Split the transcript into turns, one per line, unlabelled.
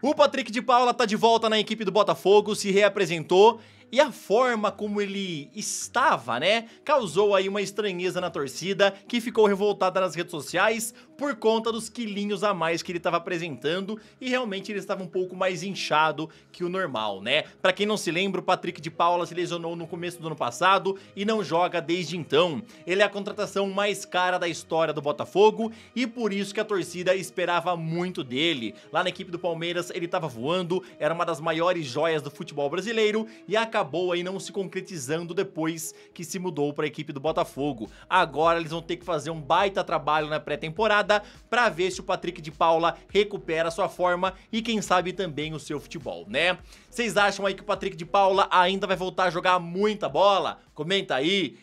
O Patrick de Paula tá de volta na equipe do Botafogo, se reapresentou e a forma como ele estava, né, causou aí uma estranheza na torcida que ficou revoltada nas redes sociais por conta dos quilinhos a mais que ele estava apresentando e realmente ele estava um pouco mais inchado que o normal, né? Para quem não se lembra, o Patrick de Paula se lesionou no começo do ano passado e não joga desde então. Ele é a contratação mais cara da história do Botafogo e por isso que a torcida esperava muito dele. Lá na equipe do Palmeiras ele estava voando, era uma das maiores joias do futebol brasileiro e acabou acabou aí não se concretizando depois que se mudou para a equipe do Botafogo. Agora eles vão ter que fazer um baita trabalho na pré-temporada para ver se o Patrick de Paula recupera sua forma e quem sabe também o seu futebol, né? Vocês acham aí que o Patrick de Paula ainda vai voltar a jogar muita bola? Comenta aí.